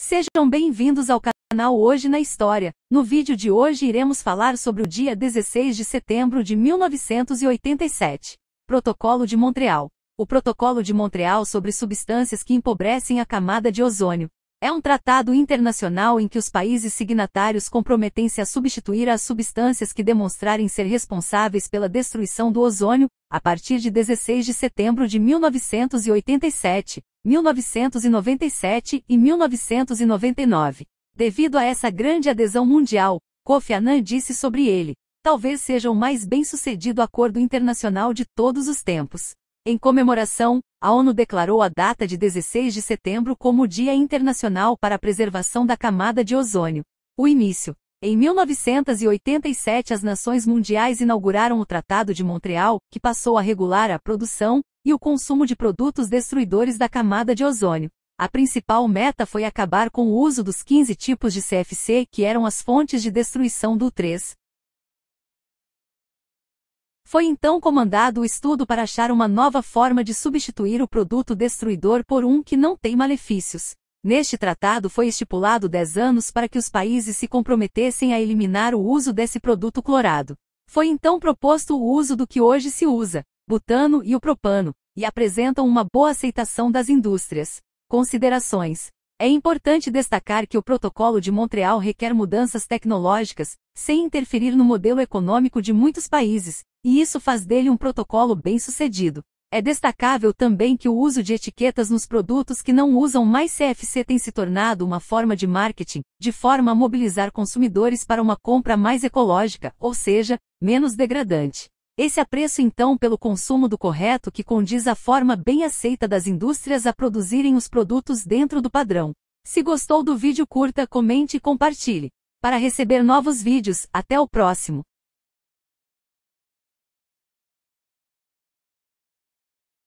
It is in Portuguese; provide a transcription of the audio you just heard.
Sejam bem-vindos ao canal Hoje na História. No vídeo de hoje iremos falar sobre o dia 16 de setembro de 1987, Protocolo de Montreal. O Protocolo de Montreal sobre substâncias que empobrecem a camada de ozônio. É um tratado internacional em que os países signatários comprometem-se a substituir as substâncias que demonstrarem ser responsáveis pela destruição do ozônio, a partir de 16 de setembro de 1987, 1997 e 1999. Devido a essa grande adesão mundial, Kofi Annan disse sobre ele: talvez seja o mais bem-sucedido acordo internacional de todos os tempos. Em comemoração, a ONU declarou a data de 16 de setembro como o Dia Internacional para a Preservação da Camada de Ozônio. O início em 1987, as nações mundiais inauguraram o Tratado de Montreal, que passou a regular a produção e o consumo de produtos destruidores da camada de ozônio. A principal meta foi acabar com o uso dos 15 tipos de CFC que eram as fontes de destruição do 3. Foi então comandado o estudo para achar uma nova forma de substituir o produto destruidor por um que não tem malefícios. Neste tratado foi estipulado 10 anos para que os países se comprometessem a eliminar o uso desse produto clorado. Foi então proposto o uso do que hoje se usa, butano e o propano, e apresentam uma boa aceitação das indústrias. Considerações. É importante destacar que o Protocolo de Montreal requer mudanças tecnológicas, sem interferir no modelo econômico de muitos países, e isso faz dele um protocolo bem-sucedido. É destacável também que o uso de etiquetas nos produtos que não usam mais CFC tem se tornado uma forma de marketing, de forma a mobilizar consumidores para uma compra mais ecológica, ou seja, menos degradante. Esse apreço então pelo consumo do correto que condiz a forma bem aceita das indústrias a produzirem os produtos dentro do padrão. Se gostou do vídeo curta, comente e compartilhe. Para receber novos vídeos, até o próximo.